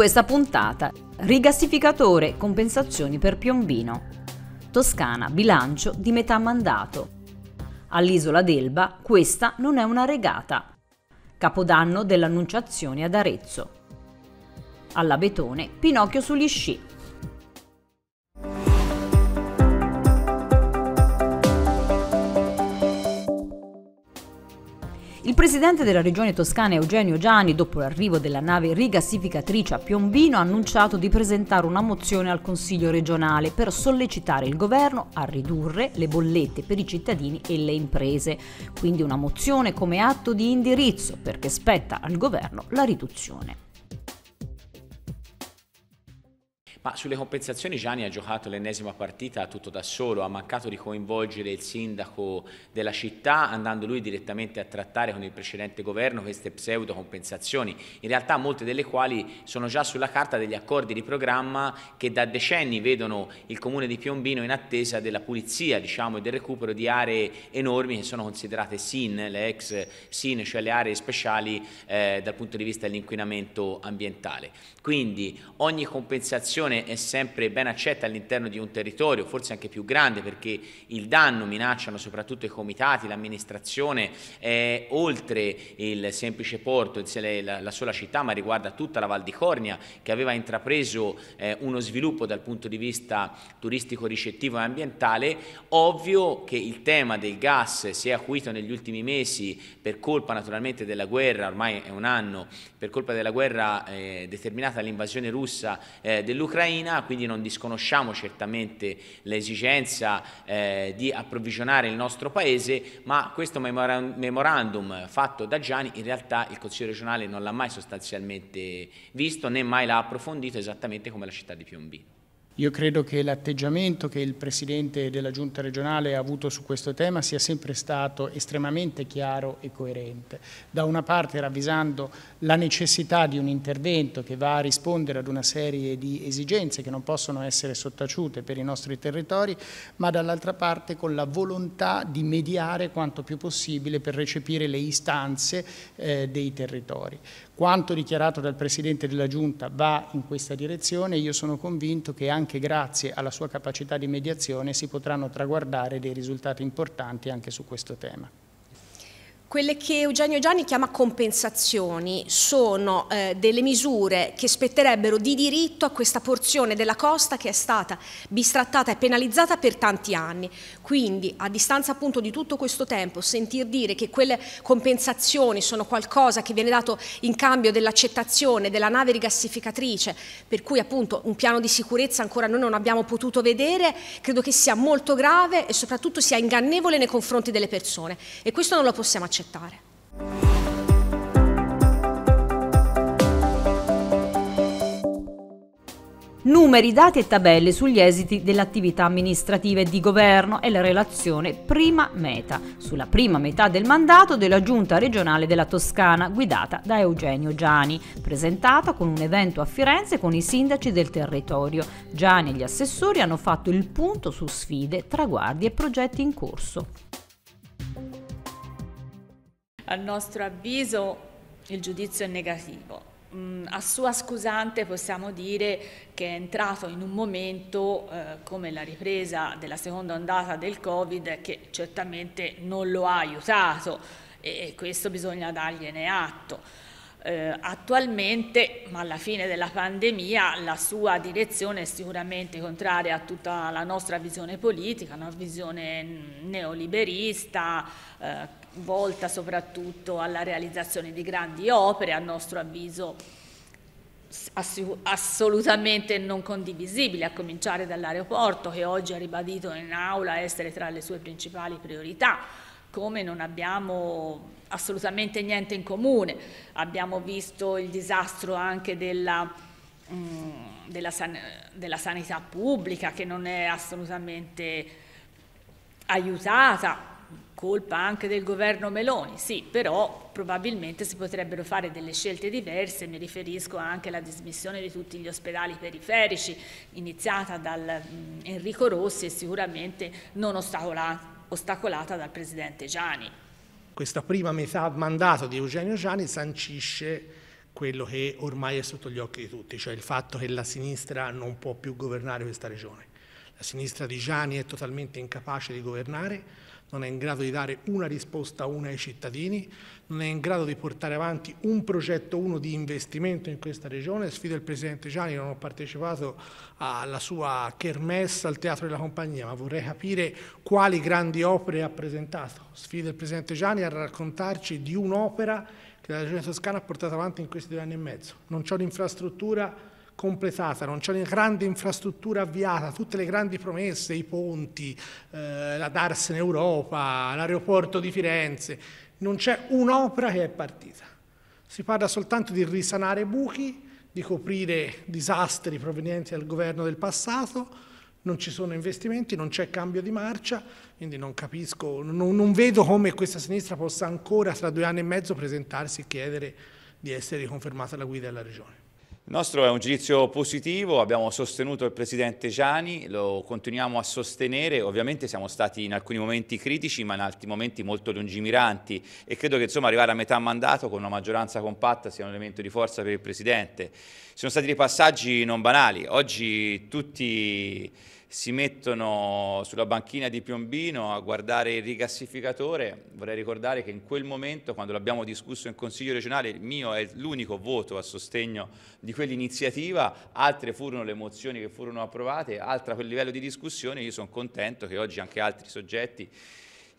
questa puntata. Rigassificatore, compensazioni per Piombino. Toscana, bilancio di metà mandato. All'isola d'Elba, questa non è una regata. Capodanno dell'Annunciazione ad Arezzo. Alla Betone, Pinocchio sugli sci, Il presidente della regione toscana Eugenio Gianni, dopo l'arrivo della nave rigassificatrice a Piombino, ha annunciato di presentare una mozione al Consiglio regionale per sollecitare il governo a ridurre le bollette per i cittadini e le imprese. Quindi una mozione come atto di indirizzo perché spetta al governo la riduzione. Ma sulle compensazioni Gianni ha giocato l'ennesima partita tutto da solo, ha mancato di coinvolgere il sindaco della città andando lui direttamente a trattare con il precedente governo queste pseudo compensazioni, in realtà molte delle quali sono già sulla carta degli accordi di programma che da decenni vedono il comune di Piombino in attesa della pulizia diciamo, e del recupero di aree enormi che sono considerate SIN, le ex SIN, cioè le aree speciali eh, dal punto di vista dell'inquinamento ambientale. Quindi ogni compensazione situazione è sempre ben accetta all'interno di un territorio, forse anche più grande perché il danno minacciano soprattutto i comitati, l'amministrazione, eh, oltre il semplice porto, la, sola città, ma riguarda tutta la Val di Cornia che aveva intrapreso eh, uno sviluppo dal punto di vista turistico, ricettivo e ambientale. Ovvio che il tema del gas si è acuito negli ultimi mesi per colpa naturalmente della guerra, ormai è un anno, per colpa della guerra eh, determinata dall'invasione russa eh, dell'Ucraina dell'Ucraina, quindi non disconosciamo certamente l'esigenza eh, di approvvigionare il nostro paese, ma questo memorandum fatto da Gianni in realtà il Consiglio regionale non l'ha mai sostanzialmente visto né mai l'ha approfondito esattamente come la città di Piombino. Io credo che l'atteggiamento che il Presidente della Giunta regionale ha avuto su questo tema sia sempre stato estremamente chiaro e coerente. Da una parte ravvisando la necessità di un intervento che va a rispondere ad una serie di esigenze che non possono essere sottaciute per i nostri territori, ma dall'altra parte con la volontà di mediare quanto più possibile per recepire le istanze eh, dei territori. Quanto dichiarato dal Presidente della Giunta va in questa direzione e io sono convinto che anche grazie alla sua capacità di mediazione si potranno traguardare dei risultati importanti anche su questo tema. Quelle che Eugenio Gianni chiama compensazioni sono eh, delle misure che spetterebbero di diritto a questa porzione della costa che è stata bistrattata e penalizzata per tanti anni. Quindi a distanza appunto di tutto questo tempo sentir dire che quelle compensazioni sono qualcosa che viene dato in cambio dell'accettazione della nave rigassificatrice per cui appunto un piano di sicurezza ancora noi non abbiamo potuto vedere credo che sia molto grave e soprattutto sia ingannevole nei confronti delle persone e questo non lo possiamo accettare accettare. numeri, dati e tabelle sugli esiti delle attività amministrative di governo e la relazione prima meta sulla prima metà del mandato della Giunta regionale della Toscana guidata da Eugenio Giani, presentata con un evento a Firenze con i sindaci del territorio. Giani e gli assessori hanno fatto il punto su sfide, traguardi e progetti in corso a nostro avviso il giudizio è negativo. Mm, a sua scusante possiamo dire che è entrato in un momento eh, come la ripresa della seconda ondata del Covid che certamente non lo ha aiutato e questo bisogna dargliene atto. Eh, attualmente, ma alla fine della pandemia, la sua direzione è sicuramente contraria a tutta la nostra visione politica, una visione neoliberista, eh, volta soprattutto alla realizzazione di grandi opere, a nostro avviso assolutamente non condivisibili, a cominciare dall'aeroporto che oggi ha ribadito in aula essere tra le sue principali priorità come non abbiamo assolutamente niente in comune. Abbiamo visto il disastro anche della, mh, mm, della, san della sanità pubblica che non è assolutamente aiutata, colpa anche del governo Meloni, sì, però probabilmente si potrebbero fare delle scelte diverse, mi riferisco anche alla dismissione di tutti gli ospedali periferici, iniziata da mm, Enrico Rossi e sicuramente non ostacolata ostacolata dal presidente Gianni. Questa prima metà mandato di Eugenio Gianni sancisce quello che ormai è sotto gli occhi di tutti, cioè il fatto che la sinistra non può più governare questa regione. La sinistra di Gianni è totalmente incapace di governare, non è in grado di dare una risposta una ai cittadini, non è in grado di portare avanti un progetto, uno di investimento in questa regione. Sfido il Presidente Gianni, non ho partecipato alla sua kermessa al Teatro della Compagnia, ma vorrei capire quali grandi opere ha presentato. Sfido il Presidente Gianni a raccontarci di un'opera che la Regione Toscana ha portato avanti in questi due anni e mezzo. Non c'è un'infrastruttura completata, non c'è una grande infrastruttura avviata, tutte le grandi promesse, i ponti, eh, la Dars in Europa, l'aeroporto di Firenze, non c'è un'opera che è partita. Si parla soltanto di risanare buchi, di coprire disastri provenienti dal governo del passato, non ci sono investimenti, non c'è cambio di marcia, quindi non capisco, non, non, vedo come questa sinistra possa ancora tra due anni e mezzo presentarsi e chiedere di essere riconfermata la guida della regione. Il nostro è un giudizio positivo, abbiamo sostenuto il Presidente Gianni, lo continuiamo a sostenere, ovviamente siamo stati in alcuni momenti critici ma in altri momenti molto lungimiranti e credo che insomma, arrivare a metà mandato con una maggioranza compatta sia un elemento di forza per il Presidente. Sono stati dei passaggi non banali, oggi tutti si mettono sulla banchina di Piombino a guardare il rigassificatore. Vorrei ricordare che in quel momento, quando l'abbiamo discusso in Consiglio regionale, il mio è l'unico voto a sostegno di quell'iniziativa, altre furono le mozioni che furono approvate, altra quel livello di discussione, io sono contento che oggi anche altri soggetti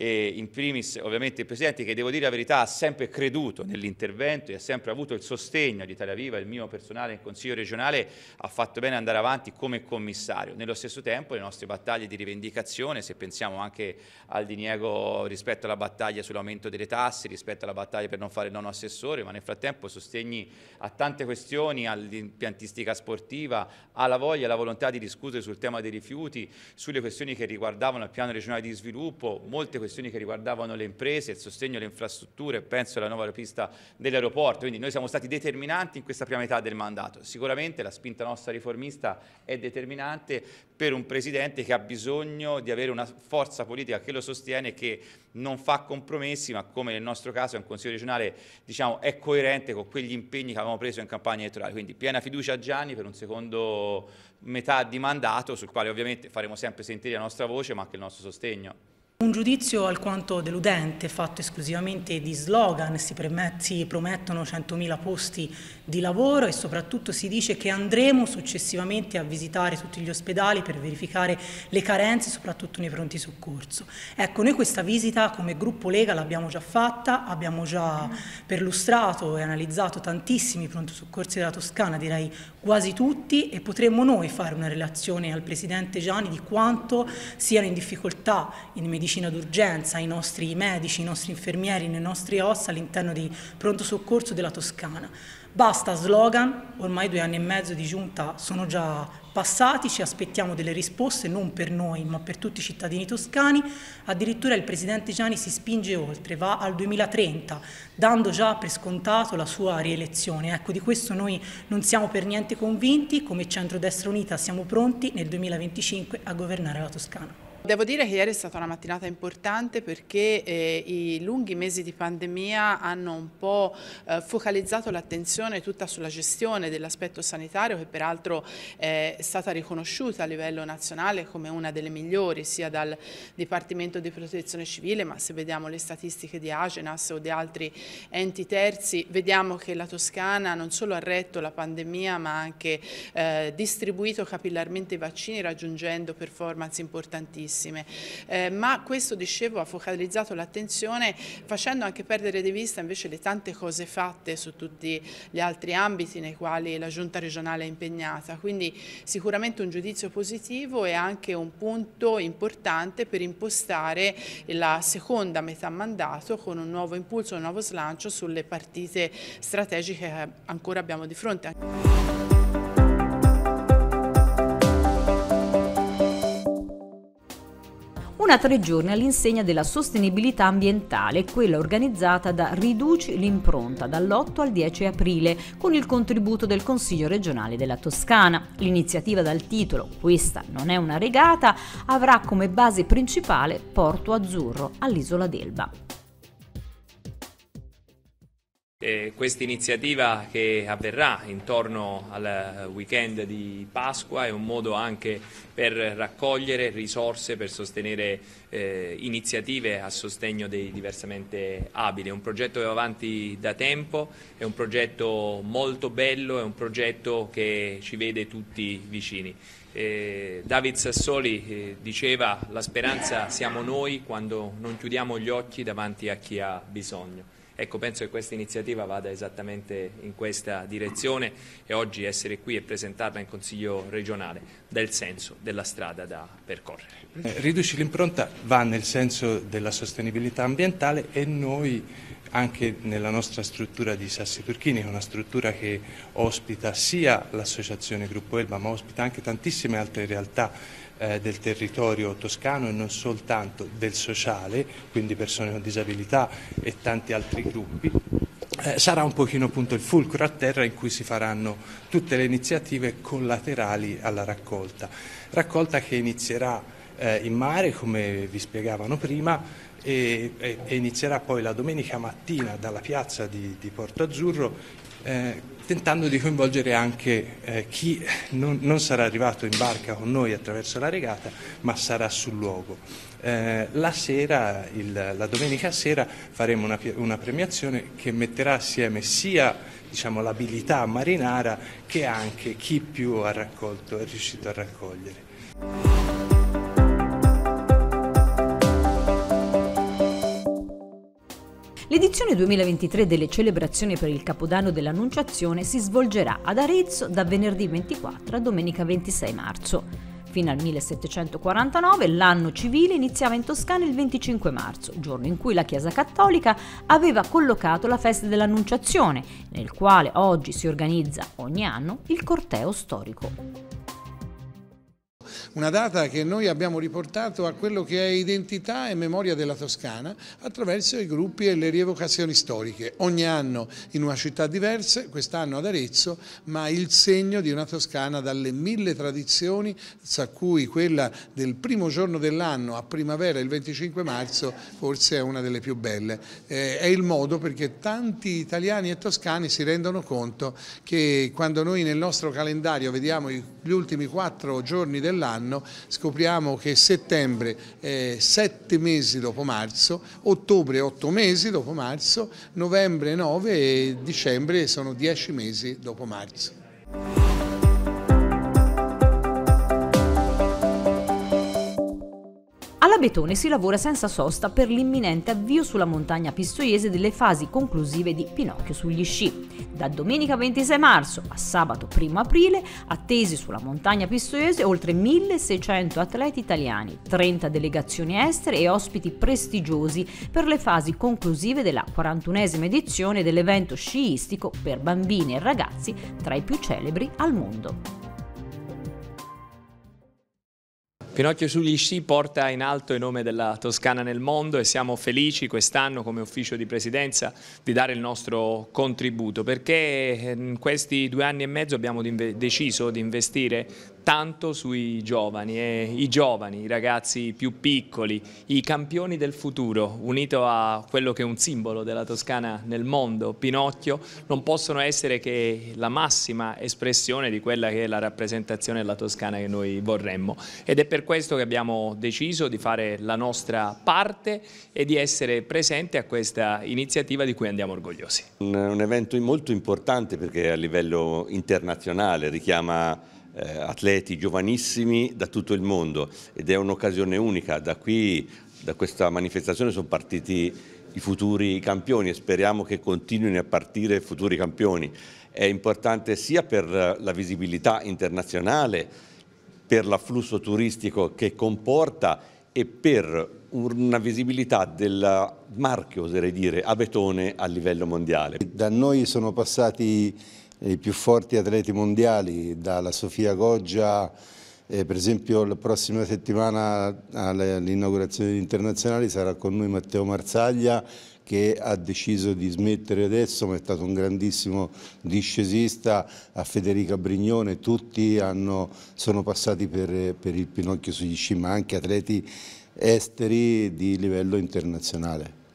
e in primis ovviamente il Presidente che devo dire la verità ha sempre creduto nell'intervento e ha sempre avuto il sostegno di Italia Viva, il mio personale in Consiglio regionale ha fatto bene andare avanti come commissario. Nello stesso tempo le nostre battaglie di rivendicazione, se pensiamo anche al diniego rispetto alla battaglia sull'aumento delle tasse, rispetto alla battaglia per non fare il nono assessore, ma nel frattempo sostegni a tante questioni, all'impiantistica sportiva, alla voglia e alla volontà di discutere sul tema dei rifiuti, sulle questioni che riguardavano il piano regionale di sviluppo, molte questioni questioni che riguardavano le imprese, il sostegno alle infrastrutture, penso alla nuova pista dell'aeroporto, quindi noi siamo stati determinanti in questa prima metà del mandato. Sicuramente la spinta nostra riformista è determinante per un Presidente che ha bisogno di avere una forza politica che lo sostiene, che non fa compromessi, ma come nel nostro caso è un Consiglio regionale diciamo, è coerente con quegli impegni che avevamo preso in campagna elettorale. Quindi piena fiducia a Gianni per un secondo metà di mandato, sul quale ovviamente faremo sempre sentire la nostra voce, ma anche il nostro sostegno. Un giudizio alquanto deludente, fatto esclusivamente di slogan, si, si promettono 100.000 posti di lavoro e soprattutto si dice che andremo successivamente a visitare tutti gli ospedali per verificare le carenze, soprattutto nei pronti soccorso. Ecco, noi questa visita come gruppo Lega l'abbiamo già fatta, abbiamo già perlustrato e analizzato tantissimi pronti soccorsi della Toscana, direi quasi tutti, e potremmo noi fare una relazione al Presidente Gianni di quanto siano in difficoltà in medicina medicina d'urgenza, i nostri medici, i nostri infermieri le nostre ossa all'interno di pronto soccorso della Toscana. Basta slogan, ormai due anni e mezzo di giunta sono già passati, ci aspettiamo delle risposte non per noi ma per tutti i cittadini toscani, addirittura il Presidente Gianni si spinge oltre, va al 2030 dando già per scontato la sua rielezione. Ecco di questo noi non siamo per niente convinti, come Centrodestra Unita siamo pronti nel 2025 a governare la Toscana. Devo dire che ieri è stata una mattinata importante perché eh, i lunghi mesi di pandemia hanno un po' eh, focalizzato l'attenzione tutta sulla gestione dell'aspetto sanitario che peraltro eh, è stata riconosciuta a livello nazionale come una delle migliori sia dal Dipartimento di Protezione Civile ma se vediamo le statistiche di Agenas o di altri enti terzi vediamo che la Toscana non solo ha retto la pandemia ma ha anche eh, distribuito capillarmente i vaccini raggiungendo performance importantissime altissime, eh, ma questo dicevo ha focalizzato l'attenzione facendo anche perdere di vista invece le tante cose fatte su tutti gli altri ambiti nei quali la giunta regionale è impegnata, quindi sicuramente un giudizio positivo e anche un punto importante per impostare la seconda metà mandato con un nuovo impulso, un nuovo slancio sulle partite strategiche che ancora abbiamo di fronte. una tre giorni all'insegna della sostenibilità ambientale, quella organizzata da Riduci l'impronta dall'8 al 10 aprile con il contributo del Consiglio regionale della Toscana. L'iniziativa dal titolo Questa non è una regata avrà come base principale Porto Azzurro all'isola d'Elba. Eh, Questa iniziativa che avverrà intorno al weekend di Pasqua è un modo anche per raccogliere risorse per sostenere eh, iniziative a sostegno dei diversamente abili. È un progetto che va avanti da tempo, è un progetto molto bello, è un progetto che ci vede tutti vicini. Eh, David Sassoli eh, diceva la speranza siamo noi quando non chiudiamo gli occhi davanti a chi ha bisogno. Ecco, penso che questa iniziativa vada esattamente in questa direzione e oggi essere qui e presentarla in Consiglio regionale dà il senso della strada da percorrere. Eh, riduci l'impronta va nel senso della sostenibilità ambientale e noi anche nella nostra struttura di Sassi Turchini, che è una struttura che ospita sia l'associazione Gruppo Elba ma ospita anche tantissime altre realtà eh, del territorio toscano e non soltanto del sociale, quindi persone con disabilità e tanti altri gruppi. Eh, sarà un pochino appunto il fulcro a terra in cui si faranno tutte le iniziative collaterali alla raccolta, raccolta che inizierà eh, in mare, come vi spiegavano prima, e, e, e, inizierà poi la domenica mattina dalla piazza di, di Porto Azzurro eh, tentando di coinvolgere anche eh, chi non, non, sarà arrivato in barca con noi attraverso la regata, ma sarà sul luogo. Eh, la, sera, il, la domenica sera faremo una, una, premiazione che metterà assieme sia diciamo, l'abilità marinara che anche chi più ha raccolto, è riuscito a raccogliere. L'edizione 2023 delle celebrazioni per il Capodanno dell'Annunciazione si svolgerà ad Arezzo da venerdì 24 a domenica 26 marzo. Fino al 1749 l'anno civile iniziava in Toscana il 25 marzo, giorno in cui la Chiesa Cattolica aveva collocato la festa dell'Annunciazione, nel quale oggi si organizza ogni anno il corteo storico una data che noi abbiamo riportato a quello che è identità e memoria della Toscana attraverso i gruppi e le rievocazioni storiche, ogni anno in una città diversa, quest'anno ad Arezzo, ma il segno di una Toscana dalle mille tradizioni, tra cui quella del primo giorno dell'anno a primavera, il 25 marzo, forse è una delle più belle. Eh, è il modo perché tanti italiani e toscani si rendono conto che quando noi nel nostro calendario vediamo gli ultimi quattro giorni dell'anno, quest'anno scopriamo che settembre è sette mesi dopo marzo, ottobre otto mesi dopo marzo, novembre nove e dicembre sono dieci mesi dopo marzo. Betone si lavora senza sosta per l'imminente avvio sulla montagna pistoiese delle fasi conclusive di Pinocchio sugli sci. Da domenica 26 marzo a sabato 1 aprile, attesi sulla montagna pistoiese oltre 1600 atleti italiani, 30 delegazioni estere e ospiti prestigiosi per le fasi conclusive della 41esima edizione dell'evento sciistico per bambini e ragazzi tra i più celebri al mondo. Pinocchio sugli sci porta in alto il nome della Toscana nel mondo e siamo felici quest'anno come ufficio di presidenza di dare il nostro contributo perché eh, in questi due anni e mezzo abbiamo deciso di investire tanto sui giovani e eh, i giovani, i ragazzi più piccoli, i campioni del futuro, unito a quello che è un simbolo della Toscana nel mondo, Pinocchio, non possono essere che la massima espressione di quella che è la rappresentazione della Toscana che noi vorremmo. Ed è per questo che abbiamo deciso di fare la nostra parte e di essere presenti a questa iniziativa di cui andiamo orgogliosi. Un, un evento molto importante perché a livello internazionale richiama eh, atleti giovanissimi da tutto il mondo ed è un'occasione unica. Da qui, da questa manifestazione sono partiti i futuri campioni e speriamo che continuino a partire futuri campioni. È importante sia per la visibilità internazionale, per l'afflusso turistico che comporta e per una visibilità del marchio, oserei dire, a betone a livello mondiale. Da noi sono passati i più forti atleti mondiali, dalla Sofia Goggia, eh, per esempio la prossima settimana all'inaugurazione internazionale sarà con noi Matteo Marzaglia che ha deciso di smettere adesso, ma è stato un grandissimo discesista, a Federica Brignone, tutti hanno, sono passati per, per il pinocchio sugli sci, ma anche atleti esteri di livello internazionale.